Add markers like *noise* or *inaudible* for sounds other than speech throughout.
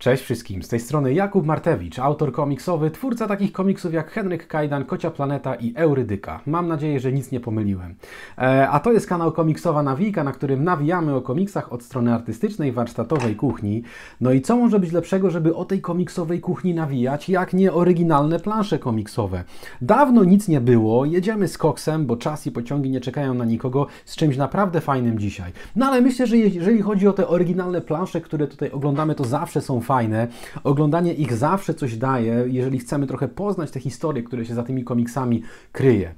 Cześć wszystkim, z tej strony Jakub Martewicz, autor komiksowy, twórca takich komiksów jak Henryk Kajdan, Kocia Planeta i Eurydyka. Mam nadzieję, że nic nie pomyliłem. E, a to jest kanał Komiksowa Nawijka, na którym nawijamy o komiksach od strony artystycznej, warsztatowej kuchni. No i co może być lepszego, żeby o tej komiksowej kuchni nawijać, jak nie oryginalne plansze komiksowe. Dawno nic nie było, jedziemy z koksem, bo czas i pociągi nie czekają na nikogo, z czymś naprawdę fajnym dzisiaj. No ale myślę, że jeżeli chodzi o te oryginalne plansze, które tutaj oglądamy, to zawsze są fajne fajne. Oglądanie ich zawsze coś daje, jeżeli chcemy trochę poznać te historie, które się za tymi komiksami kryje.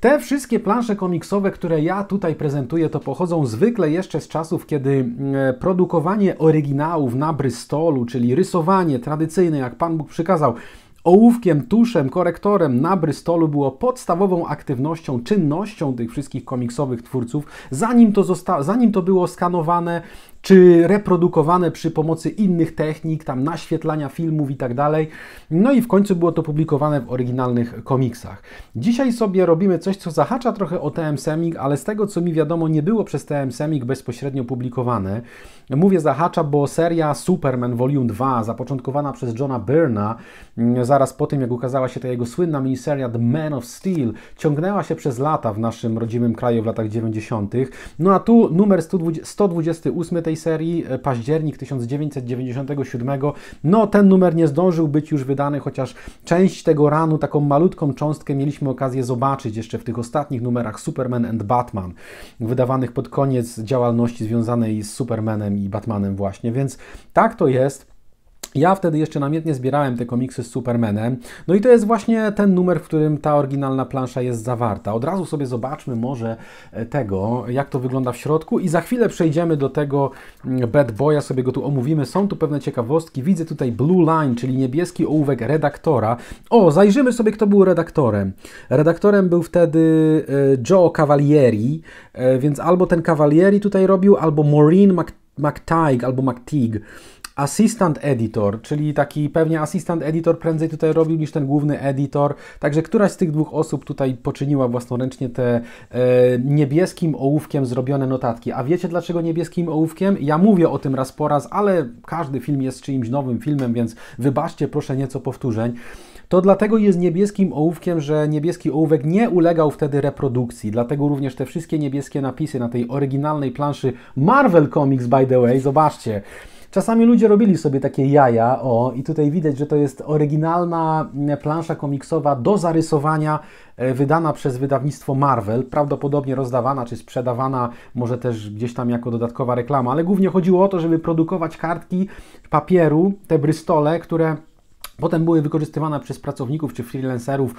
Te wszystkie plansze komiksowe, które ja tutaj prezentuję, to pochodzą zwykle jeszcze z czasów, kiedy mm, e, produkowanie oryginałów na brystolu czyli rysowanie tradycyjne, jak Pan Bóg przykazał, ołówkiem, tuszem, korektorem na brystolu było podstawową aktywnością, czynnością tych wszystkich komiksowych twórców, zanim to, zanim to było skanowane czy reprodukowane przy pomocy innych technik, tam naświetlania filmów i tak dalej. No i w końcu było to publikowane w oryginalnych komiksach. Dzisiaj sobie robimy coś, co zahacza trochę o TM Semik, ale z tego co mi wiadomo, nie było przez TM Semik bezpośrednio publikowane. Mówię zahacza, bo seria Superman Volume 2, zapoczątkowana przez Johna Byrna, mm, zaraz po tym jak ukazała się ta jego słynna miniseria The Man of Steel, ciągnęła się przez lata w naszym rodzimym kraju w latach 90. No a tu numer 128 tej tej serii, e, październik 1997. No, ten numer nie zdążył być już wydany, chociaż część tego ranu, taką malutką cząstkę mieliśmy okazję zobaczyć jeszcze w tych ostatnich numerach Superman and Batman, wydawanych pod koniec działalności związanej z Supermanem i Batmanem właśnie, więc tak to jest. Ja wtedy jeszcze namiętnie zbierałem te komiksy z Supermanem. No i to jest właśnie ten numer, w którym ta oryginalna plansza jest zawarta. Od razu sobie zobaczmy może e, tego, jak to wygląda w środku i za chwilę przejdziemy do tego mm, Bad Boya, sobie go tu omówimy. Są tu pewne ciekawostki. Widzę tutaj Blue Line, czyli niebieski ołówek redaktora. O, zajrzymy sobie, kto był redaktorem. Redaktorem był wtedy e, Joe Cavalieri, e, więc albo ten Cavalieri tutaj robił, albo Maureen McTighe, albo McTighe. Assistant editor, czyli taki pewnie assistant editor prędzej tutaj robił niż ten główny editor. Także któraś z tych dwóch osób tutaj poczyniła własnoręcznie te e, niebieskim ołówkiem zrobione notatki. A wiecie dlaczego niebieskim ołówkiem? Ja mówię o tym raz po raz, ale każdy film jest czyimś nowym filmem, więc wybaczcie proszę nieco powtórzeń. To dlatego jest niebieskim ołówkiem, że niebieski ołówek nie ulegał wtedy reprodukcji. Dlatego również te wszystkie niebieskie napisy na tej oryginalnej planszy Marvel Comics, by the way, zobaczcie. Czasami ludzie robili sobie takie jaja, o, i tutaj widać, że to jest oryginalna plansza komiksowa do zarysowania, e, wydana przez wydawnictwo Marvel, prawdopodobnie rozdawana czy sprzedawana, może też gdzieś tam jako dodatkowa reklama, ale głównie chodziło o to, żeby produkować kartki papieru, te brystole, które Potem były wykorzystywane przez pracowników czy freelancerów,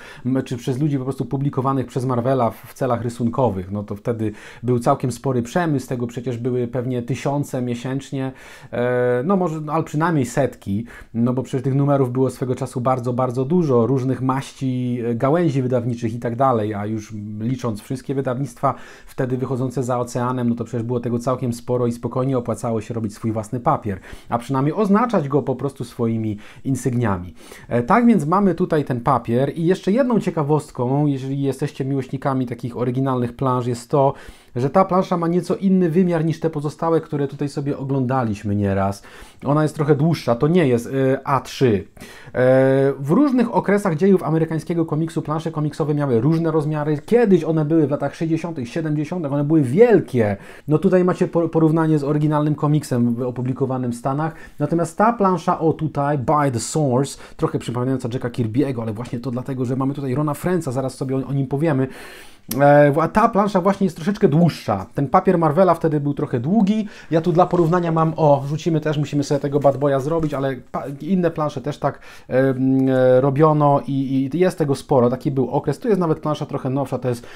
czy przez ludzi po prostu publikowanych przez Marvela w celach rysunkowych. No to wtedy był całkiem spory przemysł, tego przecież były pewnie tysiące miesięcznie, e, no może, no, ale przynajmniej setki, no bo przecież tych numerów było swego czasu bardzo, bardzo dużo, różnych maści, e, gałęzi wydawniczych i tak dalej, a już licząc wszystkie wydawnictwa wtedy wychodzące za oceanem, no to przecież było tego całkiem sporo i spokojnie opłacało się robić swój własny papier, a przynajmniej oznaczać go po prostu swoimi insygniami. E, tak więc mamy tutaj ten papier i jeszcze jedną ciekawostką, jeżeli jesteście miłośnikami takich oryginalnych planż, jest to, że ta plansza ma nieco inny wymiar niż te pozostałe, które tutaj sobie oglądaliśmy nieraz. Ona jest trochę dłuższa, to nie jest e, A3. E, w różnych okresach dziejów amerykańskiego komiksu plansze komiksowe miały różne rozmiary. Kiedyś one były w latach 60., 70., one były wielkie. No tutaj macie porównanie z oryginalnym komiksem opublikowanym w Stanach. Natomiast ta plansza o tutaj, By the Source, trochę przypominająca Jacka Kirby'ego, ale właśnie to dlatego, że mamy tutaj Rona Frenza, zaraz sobie o, o nim powiemy. E, a ta plansza właśnie jest troszeczkę dłuższa. Ten papier Marvela wtedy był trochę długi. Ja tu dla porównania mam, o, rzucimy też, musimy sobie tego Bad Boya zrobić, ale inne plansze też tak e, robiono i, i jest tego sporo. Taki był okres. Tu jest nawet plansza trochę nowsza, to jest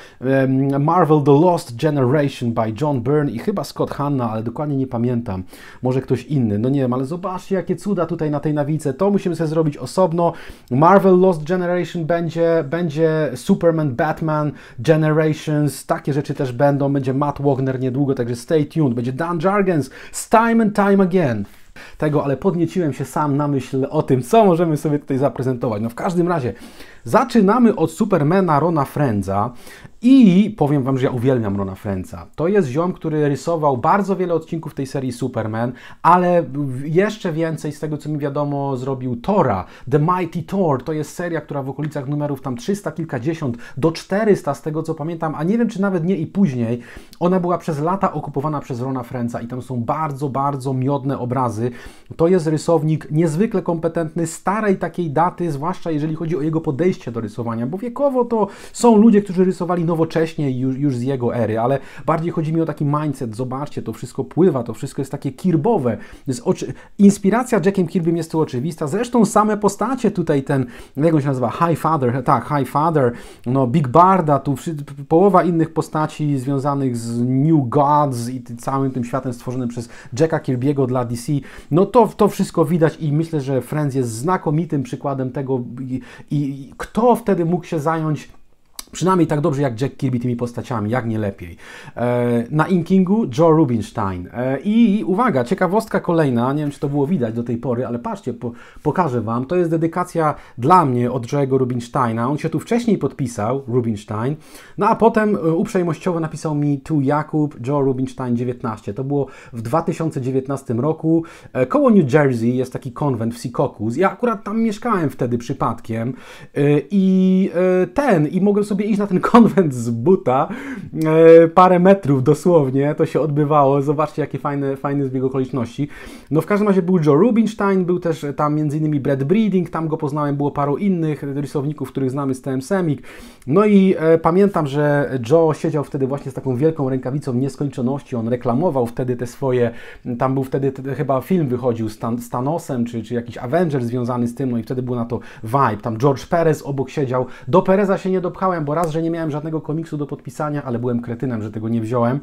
Marvel The Lost Generation by John Byrne i chyba Scott Hanna, ale dokładnie nie pamiętam. Może ktoś inny, no nie wiem, ale zobaczcie jakie cuda tutaj na tej nawice. To musimy sobie zrobić osobno. Marvel Lost Generation będzie, będzie Superman, Batman, Gen Generations, takie rzeczy też będą, będzie Matt Wagner niedługo, także stay tuned, będzie Dan Jargens z Time and Time Again tego, ale podnieciłem się sam na myśl o tym, co możemy sobie tutaj zaprezentować. No w każdym razie, Zaczynamy od Supermana Rona Frenza. I powiem Wam, że ja uwielbiam Rona Frenza. To jest ziom, który rysował bardzo wiele odcinków tej serii Superman, ale jeszcze więcej z tego, co mi wiadomo, zrobił Tora. The Mighty Thor to jest seria, która w okolicach numerów tam 300 kilkadziesiąt do 400 z tego, co pamiętam, a nie wiem, czy nawet nie i później. Ona była przez lata okupowana przez Rona Frenza i tam są bardzo, bardzo miodne obrazy. To jest rysownik niezwykle kompetentny, starej takiej daty, zwłaszcza jeżeli chodzi o jego podejście podejście do rysowania, bo wiekowo to są ludzie, którzy rysowali nowocześnie już, już z jego ery, ale bardziej chodzi mi o taki mindset, zobaczcie, to wszystko pływa, to wszystko jest takie kirbowe. oczy... Inspiracja Jackiem Kirbym jest tu oczywista, zresztą same postacie tutaj ten, no jak on się nazywa, High Father, tak, High Father, no Big Barda, tu połowa innych postaci związanych z New Gods i całym tym światem stworzonym przez Jacka Kirby'ego dla DC, no to, to wszystko widać i myślę, że Friends jest znakomitym przykładem tego i, i kto wtedy mógł się zająć Przynajmniej tak dobrze jak Jack Kirby tymi postaciami, jak nie lepiej. E, na Inkingu Joe Rubinstein. E, I uwaga, ciekawostka kolejna, nie wiem czy to było widać do tej pory, ale patrzcie, po, pokażę Wam. To jest dedykacja dla mnie od Joe'ego Rubinsteina. On się tu wcześniej podpisał, Rubinstein, no a potem e, uprzejmościowo napisał mi tu Jakub, Joe Rubinstein 19. To było w 2019 roku. Koło New Jersey jest taki konwent w Secaucus. Ja akurat tam mieszkałem wtedy przypadkiem i ten, i mogłem sobie sobie iść na ten *laughs* konwent z buta, e, parę metrów dosłownie, to się odbywało, zobaczcie jaki fajny, fajny zbieg okoliczności. No w każdym razie był Joe Rubinstein, był też e, tam m.in. Brad Breeding, tam go poznałem, było paru innych rysowników, których znamy z TM Semik. No i e, pamiętam, że Joe siedział wtedy właśnie z taką wielką rękawicą nieskończoności, on reklamował wtedy te swoje, tam był wtedy te, chyba film wychodził z, Tan z Thanosem, czy, czy jakiś Avenger związany z tym, no i wtedy był na to vibe, tam George Perez obok siedział, do Pereza się nie dopchałem, bo raz, że nie miałem żadnego komiksu do podpisania, ale byłem kretynem, że tego nie wziąłem,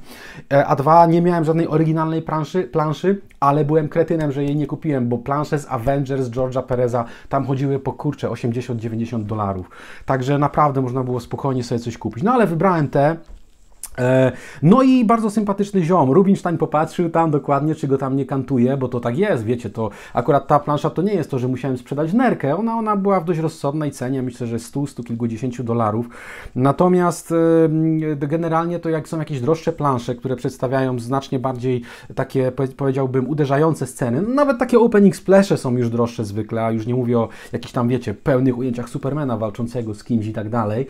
e, a dwa, nie miałem żadnej oryginalnej planszy, planszy ale byłem kretynem, że jej nie kupiłem, bo plansze z Avengers George'a Pereza tam chodziły po kurcze 80-90 dolarów. Także naprawdę można było spokojnie sobie coś kupić. No ale wybrałem te, E, no i bardzo sympatyczny ziom. Rubinstein popatrzył tam dokładnie, czy go tam nie kantuje, bo to tak jest, wiecie, to akurat ta plansza to nie jest to, że musiałem sprzedać nerkę. Ona, ona była w dość rozsądnej cenie, myślę, że 100, 100 kilkudziesięciu dolarów. Natomiast generalnie to jak są jakieś droższe plansze, które przedstawiają znacznie bardziej takie, powiedziałbym, uderzające sceny. No nawet takie opening splashe są już droższe zwykle, a już nie mówię o jakichś tam, wiecie, pełnych ujęciach Supermana walczącego z kimś i tak dalej.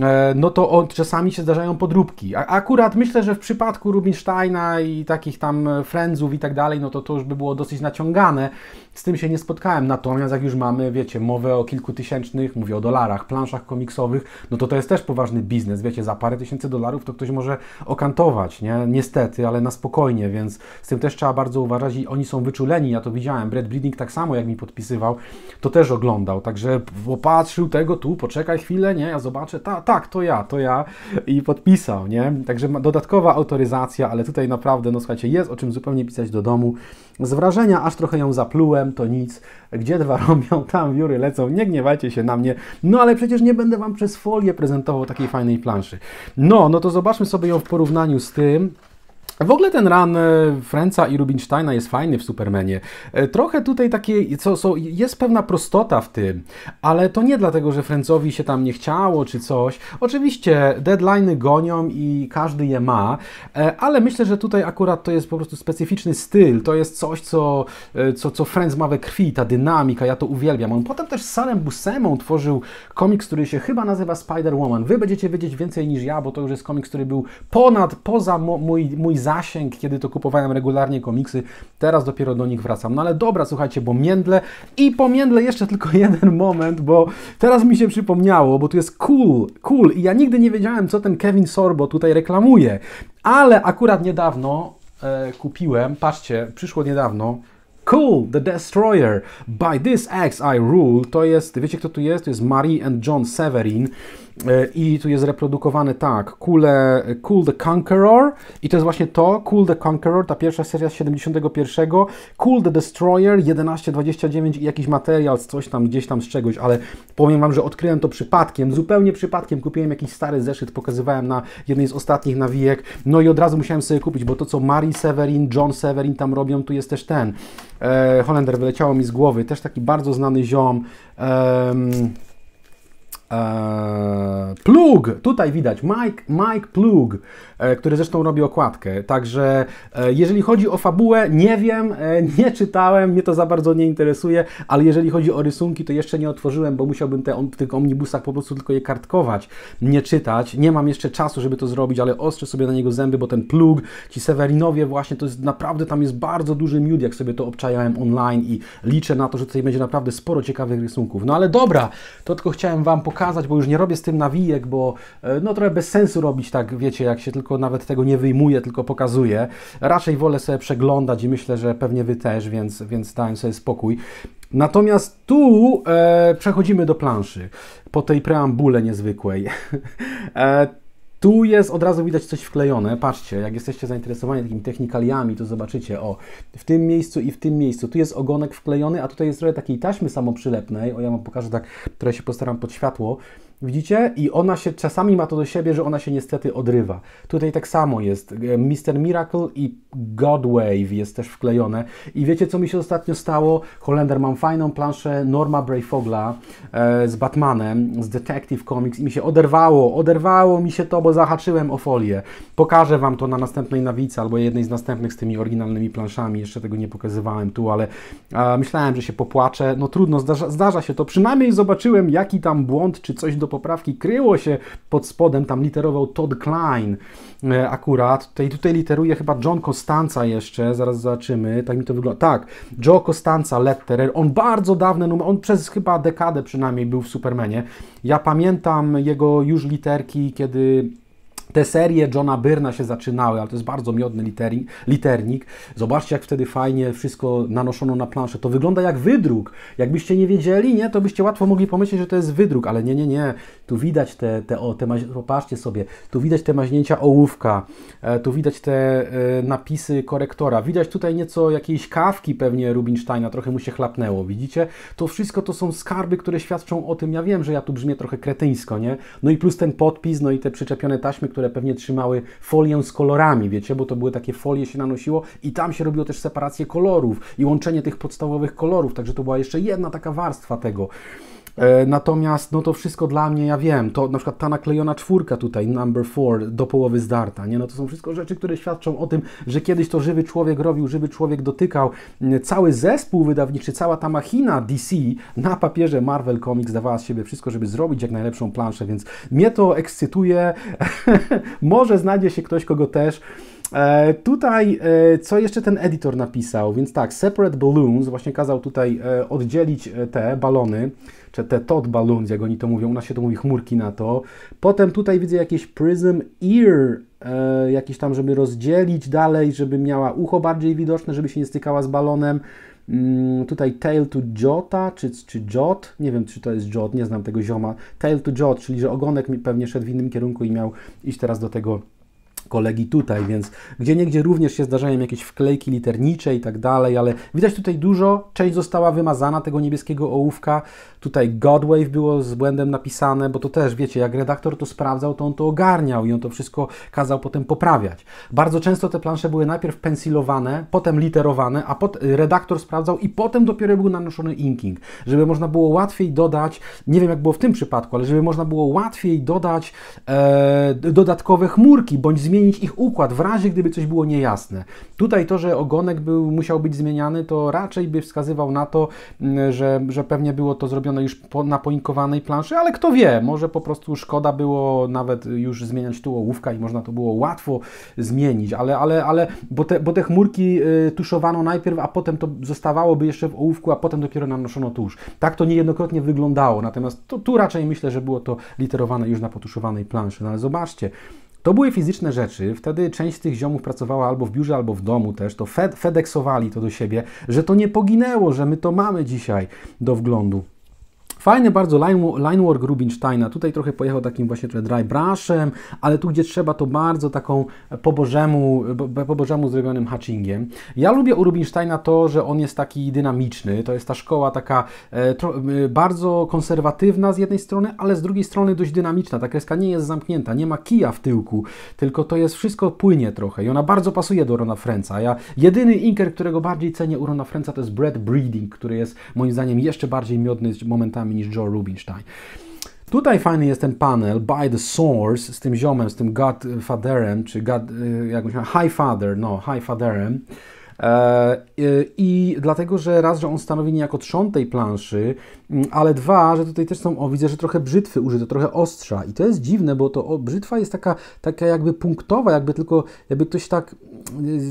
E, no to on, czasami się zdarzają podróbki, Akurat myślę, że w przypadku Rubinsteina i takich tam frenzów i tak dalej, no to to już by było dosyć naciągane, z tym się nie spotkałem, natomiast jak już mamy, wiecie, mowę o kilkutysięcznych, mówię o dolarach, planszach komiksowych, no to to jest też poważny biznes, wiecie, za parę tysięcy dolarów to ktoś może okantować, nie? Niestety, ale na spokojnie, więc z tym też trzeba bardzo uważać i oni są wyczuleni, ja to widziałem, Brad Breeding tak samo jak mi podpisywał, to też oglądał, także opatrzył tego tu, poczekaj chwilę, nie? Ja zobaczę, ta, tak, to ja, to ja i podpisał, nie? Także dodatkowa autoryzacja, ale tutaj naprawdę, no słuchajcie, jest o czym zupełnie pisać do domu. Z wrażenia aż trochę ją zaplułem, to nic. Gdzie dwa *laughs* robią, tam wióry lecą, nie gniewajcie się na mnie. No ale przecież nie będę Wam przez folię prezentował takiej fajnej planszy. No, no to zobaczmy sobie ją w porównaniu z tym, w ogóle ten run e, Franca i Rubinsteina jest fajny w Supermanie. E, trochę tutaj takie, co, co, jest pewna prostota w tym, ale to nie dlatego, że Francowi się tam nie chciało czy coś. Oczywiście deadline'y gonią i każdy je ma, e, ale myślę, że tutaj akurat to jest po prostu specyficzny styl. To jest coś, co, co, co Franz ma we krwi, ta dynamika, ja to uwielbiam. On potem też z Salem Busemą tworzył komiks, który się chyba nazywa Spider-Woman. Wy będziecie wiedzieć więcej niż ja, bo to już jest komiks, który był ponad, poza mój, mój zasięg, kiedy to kupowałem regularnie komiksy, teraz dopiero do nich wracam. No ale dobra, słuchajcie, bo międle i po międle jeszcze tylko *laughs* jeden moment, bo teraz mi się przypomniało, bo tu jest cool, cool i ja nigdy nie wiedziałem, co ten Kevin Sorbo tutaj reklamuje, ale akurat niedawno e, kupiłem, patrzcie, przyszło niedawno, Cool, The Destroyer, By This Axe I Rule, to jest, wiecie kto tu jest? To jest Marie and John Severin. I tu jest reprodukowane tak, Kule, Cool the Conqueror i to jest właśnie to, Cool the Conqueror, ta pierwsza seria z 71, Cool the Destroyer 1129 i jakiś materiał z coś tam, gdzieś tam z czegoś, ale powiem Wam, że odkryłem to przypadkiem, zupełnie przypadkiem, kupiłem jakiś stary zeszyt, pokazywałem na jednej z ostatnich nawijek, no i od razu musiałem sobie kupić, bo to co Mary Severin, John Severin tam robią, tu jest też ten, e, Holender wyleciało mi z głowy, też taki bardzo znany ziom, e, E, plug, tutaj widać Mike, Mike Plug, e, który zresztą robi okładkę. Także e, jeżeli chodzi o fabułę, nie wiem, nie czytałem, mnie to za bardzo nie interesuje, ale jeżeli chodzi o rysunki, to jeszcze nie otworzyłem, bo musiałbym te, w tych omnibusach po prostu tylko je kartkować, nie czytać. Nie mam jeszcze czasu, żeby to zrobić, ale ostrzę sobie na niego zęby, bo ten Plug, ci Sewerinowie właśnie, to jest naprawdę, tam jest bardzo duży miód, jak sobie to obczajałem online i liczę na to, że tutaj będzie naprawdę sporo ciekawych rysunków. No ale dobra, to tylko chciałem Wam pokazać bo już nie robię z tym nawijek, bo e, no trochę bez sensu robić tak, wiecie, jak się tylko nawet tego nie wyjmuje, tylko pokazuje. Raczej wolę sobie przeglądać i myślę, że pewnie Wy też, więc, więc dałem sobie spokój. Natomiast tu e, przechodzimy do planszy po tej preambule niezwykłej. *laughs* E, tu jest od razu widać coś wklejone. Patrzcie, jak jesteście zainteresowani takimi technikaliami, to zobaczycie, o, w tym miejscu i w tym miejscu. Tu jest ogonek wklejony, a tutaj jest trochę takiej taśmy samoprzylepnej, o ja Wam pokażę tak, które się postaram pod światło, Widzicie? I ona się czasami ma to do siebie, że ona się niestety odrywa. Tutaj tak samo jest. E, Mr. Miracle i Godwave jest też wklejone. I wiecie, co mi się ostatnio stało? Holender, mam fajną planszę Norma Brayfogla e, z Batmanem, z Detective Comics i mi się oderwało, oderwało mi się to, bo zahaczyłem o folię. Pokażę Wam to na następnej nawicy albo jednej z następnych z tymi oryginalnymi planszami. Jeszcze tego nie pokazywałem tu, ale e, myślałem, że się popłaczę. No trudno, zdarza, zdarza się to. Przynajmniej zobaczyłem, jaki tam błąd czy coś do poprawki kryło się pod spodem, tam literował Todd Klein e, akurat. Tutaj, tutaj literuje chyba John Costanza jeszcze, zaraz zobaczymy, tak mi to wygląda. Tak, Joe Costanza, letterer, on bardzo dawne numer, on przez chyba dekadę przynajmniej był w Supermanie. Ja pamiętam jego już literki, kiedy te serie Johna Byrna się zaczynały, ale to jest bardzo miodny liternik, liternik. Zobaczcie, jak wtedy fajnie wszystko nanoszono na planszę. To wygląda jak wydruk. Jakbyście nie wiedzieli, nie, to byście łatwo mogli pomyśleć, że to jest wydruk, ale nie, nie, nie. Tu widać te, te, o, te popatrzcie sobie, tu widać te maźnięcia ołówka, e, tu widać te e, napisy korektora, widać tutaj nieco jakiejś kawki pewnie Rubinsteina, trochę mu się chlapnęło, widzicie? To wszystko to są skarby, które świadczą o tym, ja wiem, że ja tu brzmię trochę kretyńsko, nie? No i plus ten podpis, no i te przyczepione taśmy, które pewnie trzymały folię z kolorami, wiecie, bo to były takie folie się nanosiło i tam się robiło też separację kolorów i łączenie tych podstawowych kolorów, także to była jeszcze jedna taka warstwa tego. E, natomiast no to wszystko dla mnie, ja wiem, to na przykład ta naklejona czwórka tutaj, number four, do połowy zdarta, nie? No to są wszystko rzeczy, które świadczą o tym, że kiedyś to żywy człowiek robił, żywy człowiek dotykał. Mm, cały zespół wydawniczy, cała ta machina DC na papierze Marvel Comics dawała z siebie wszystko, żeby zrobić jak najlepszą planszę, więc mnie to ekscytuje. *laughs* Może znajdzie się ktoś, kogo też. E, tutaj, e, co jeszcze ten editor napisał, więc tak, separate balloons, właśnie kazał tutaj e, oddzielić e, te balony, czy te tot balloons, jak oni to mówią, u nas się to mówi chmurki na to. Potem tutaj widzę jakieś prism ear, e, jakieś tam, żeby rozdzielić dalej, żeby miała ucho bardziej widoczne, żeby się nie stykała z balonem. Mm, tutaj tail to jota, czy, czy jot, nie wiem czy to jest jot, nie znam tego zioma. Tail to jot, czyli że ogonek mi pewnie szedł w innym kierunku i miał iść teraz do tego kolegi tutaj, więc gdzie niegdzie również się zdarzają jakieś wklejki liternicze i tak dalej, ale widać tutaj dużo, część została wymazana tego niebieskiego ołówka, tutaj Godwave było z błędem napisane, bo to też, wiecie, jak redaktor to sprawdzał, to on to ogarniał i on to wszystko kazał potem poprawiać. Bardzo często te plansze były najpierw pensilowane, potem literowane, a pot redaktor sprawdzał i potem dopiero był nanoszony inking, żeby można było łatwiej dodać, nie wiem jak było w tym przypadku, ale żeby można było łatwiej dodać e, dodatkowe chmurki, bądź zmienić zmienić ich układ w razie, gdyby coś było niejasne. Tutaj to, że ogonek był, musiał być zmieniany, to raczej by wskazywał na to, mm, że, że pewnie było to zrobione już po, na poinkowanej planszy, ale kto wie, może po prostu szkoda było nawet już zmieniać tu ołówka i można to było łatwo zmienić, ale, ale, ale bo, te, bo te chmurki y, tuszowano najpierw, a potem to zostawałoby jeszcze w ołówku, a potem dopiero nanoszono tusz. Tak to niejednokrotnie wyglądało, natomiast to, tu raczej myślę, że było to literowane już na potuszowanej planszy, no ale zobaczcie, to były fizyczne rzeczy. Wtedy część z tych ziomów pracowała albo w biurze, albo w domu też. To fed fedeksowali to do siebie, że to nie poginęło, że my to mamy dzisiaj do wglądu. Fajny bardzo line, linework Rubinsteina. Tutaj trochę pojechał takim właśnie trochę dry brushem, ale tu gdzie trzeba to bardzo taką po bożemu, po bożemu zrobionym hatchingiem. Ja lubię u Rubinsteina to, że on jest taki dynamiczny. To jest ta szkoła taka e, e, bardzo konserwatywna z jednej strony, ale z drugiej strony dość dynamiczna. Ta kreska nie jest zamknięta, nie ma kija w tyłku, tylko to jest wszystko płynie trochę i ona bardzo pasuje do Rona Frenca. Ja jedyny inker, którego bardziej cenię u Rona Frenca to jest Brad Breeding, który jest moim zdaniem jeszcze bardziej miodny momentami książkami niż Joe Rubinstein. Tutaj fajny jest ten panel By the Source z tym ziomem, z tym Godfatherem, czy God, y, jak myślałem, High Father, no, High Fatherem. E, I dlatego, że raz, że on stanowi niejako trzon tej planszy, mm, ale dwa, że tutaj też są, o widzę, że trochę brzytwy użyto, trochę ostrza i to jest dziwne, bo to o, brzytwa jest taka, taka jakby punktowa, jakby tylko, jakby ktoś tak,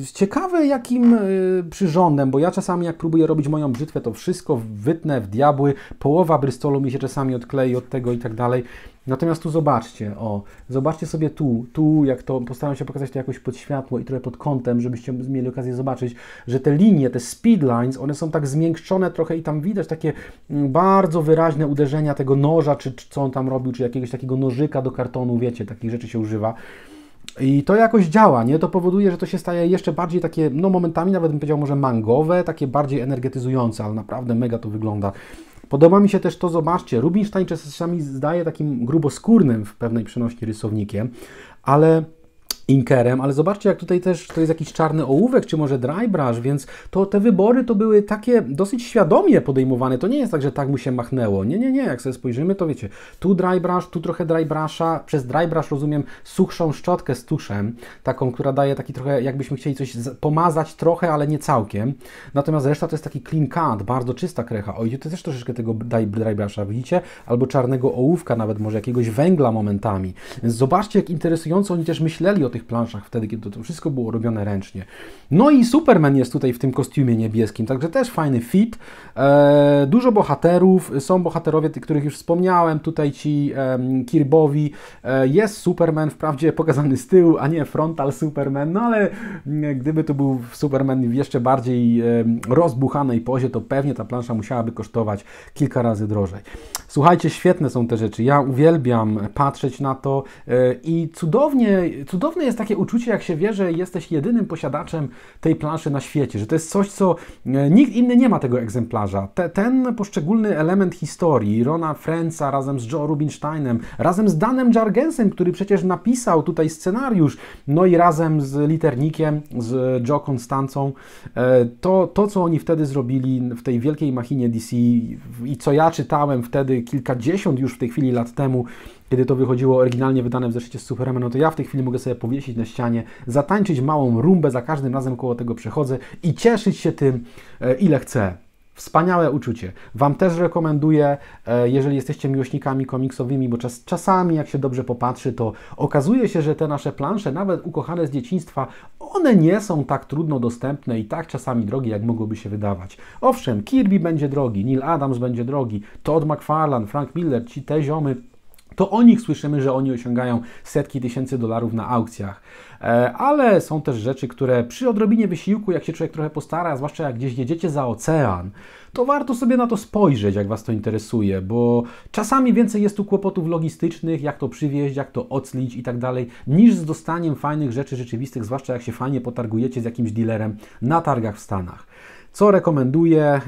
y, ciekawe jakim y, przyrządem, bo ja czasami jak próbuję robić moją brzytwę, to wszystko wytnę w diabły, połowa brystolu mi się czasami odklei od tego i tak dalej, Natomiast tu zobaczcie, o, zobaczcie sobie tu, tu jak to, postaram się pokazać to jakoś pod światło i trochę pod kątem, żebyście mieli okazję zobaczyć, że te linie, te speed lines, one są tak zmiękczone trochę i tam widać takie mm, bardzo wyraźne uderzenia tego noża, czy, czy co on tam robił, czy jakiegoś takiego nożyka do kartonu, wiecie, takich rzeczy się używa. I to jakoś działa, nie? To powoduje, że to się staje jeszcze bardziej takie, no momentami nawet bym powiedział może mangowe, takie bardziej energetyzujące, ale naprawdę mega to wygląda. Podoba mi się też to, zobaczcie, Rubinstein czasami zdaje takim gruboskórnym w pewnej przenośni rysownikiem, ale inkerem, ale zobaczcie, jak tutaj też to jest jakiś czarny ołówek, czy może dry brush, więc to te wybory to były takie dosyć świadomie podejmowane. To nie jest tak, że tak mu się machnęło. Nie, nie, nie. Jak sobie spojrzymy, to wiecie, tu dry brush, tu trochę dry brusha. Przez dry brush rozumiem suchszą szczotkę z tuszem, taką, która daje taki trochę, jakbyśmy chcieli coś pomazać trochę, ale nie całkiem. Natomiast reszta to jest taki clean cut, bardzo czysta krecha. Oj, to też troszeczkę tego dry, brusha, widzicie? Albo czarnego ołówka, nawet może jakiegoś węgla momentami. Więc zobaczcie, jak interesująco oni też myśleli o tej tych planszach wtedy, kiedy to wszystko było robione ręcznie. No i Superman jest tutaj w tym kostiumie niebieskim, także też fajny fit. E, dużo bohaterów, są bohaterowie, których już wspomniałem, tutaj ci Kirby, Kirbowi. E, jest Superman, wprawdzie pokazany z tyłu, a nie frontal Superman, no ale mm, gdyby to był Superman w jeszcze bardziej rozbuchanej pozie, to pewnie ta plansza musiałaby kosztować kilka razy drożej. Słuchajcie, świetne są te rzeczy. Ja uwielbiam patrzeć na to e, i cudownie, cudowne jest takie uczucie, jak się wie, że jesteś jedynym posiadaczem tej planszy na świecie, że to jest coś, co e, nikt inny nie ma tego egzemplarza. Te, ten poszczególny element historii Rona Franca razem z Joe Rubinsteinem, razem z Danem Jargensem, który przecież napisał tutaj scenariusz, no i razem z liternikiem, z Joe Konstancą, e, to, to co oni wtedy zrobili w tej wielkiej machinie DC i co ja czytałem wtedy kilkadziesiąt już w tej chwili lat temu, kiedy to wychodziło oryginalnie wydane w zeszycie z Superman, no to ja w tej chwili mogę sobie powiesić na ścianie, zatańczyć małą rumbę, za każdym razem koło tego przechodzę i cieszyć się tym, e, ile chcę. Wspaniałe uczucie. Wam też rekomenduję, e, jeżeli jesteście miłośnikami komiksowymi, bo czas, czasami, jak się dobrze popatrzy, to okazuje się, że te nasze plansze, nawet ukochane z dzieciństwa, one nie są tak trudno dostępne i tak czasami drogie, jak mogłoby się wydawać. Owszem, Kirby będzie drogi, Neil Adams będzie drogi, Todd McFarlane, Frank Miller, ci te ziomy to o nich słyszymy, że oni osiągają setki tysięcy dolarów na aukcjach. E, ale są też rzeczy, które przy odrobinie wysiłku, jak się człowiek trochę postara, zwłaszcza jak gdzieś jedziecie za ocean, to warto sobie na to spojrzeć, jak Was to interesuje, bo czasami więcej jest tu kłopotów logistycznych, jak to przywieźć, jak to oclić i tak dalej, niż z dostaniem fajnych rzeczy rzeczywistych, zwłaszcza jak się fajnie potargujecie z jakimś dealerem na targach w Stanach co rekomenduję e,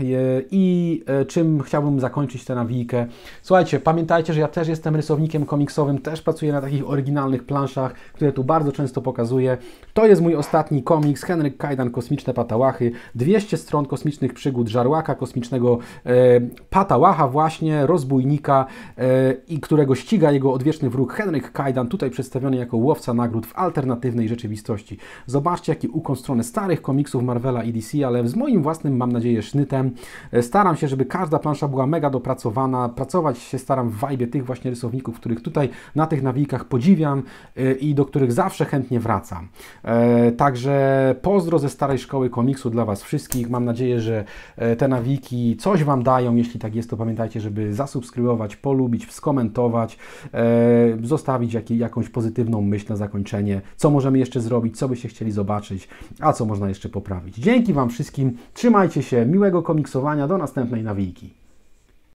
i e, czym chciałbym zakończyć tę nawijkę. Słuchajcie, pamiętajcie, że ja też jestem rysownikiem komiksowym, też pracuję na takich oryginalnych planszach, które tu bardzo często pokazuję. To jest mój ostatni komiks, Henryk Kajdan, Kosmiczne Patałachy, 200 stron kosmicznych przygód żarłaka kosmicznego e, Patałacha właśnie, rozbójnika e, i którego ściga jego odwieczny wróg Henryk Kajdan, tutaj przedstawiony jako łowca nagród w alternatywnej rzeczywistości. Zobaczcie, jaki ukąd stronę starych komiksów Marvela i DC, ale z moim własnym własnym, mam nadzieję, sznytem. E, staram się, żeby każda plansza była mega dopracowana. Pracować się staram w wajbie tych właśnie rysowników, których tutaj na tych nawikach podziwiam e, i do których zawsze chętnie wracam. E, także pozdro ze starej szkoły komiksu dla Was wszystkich. Mam nadzieję, że te nawiki coś Wam dają. Jeśli tak jest, to pamiętajcie, żeby zasubskrybować, polubić, skomentować, zostawić jakąś pozytywną myśl na zakończenie, co możemy jeszcze zrobić, co byście chcieli zobaczyć, a co można jeszcze poprawić. Dzięki Wam wszystkim. Trzymajcie się, miłego komiksowania, do następnej nawiki.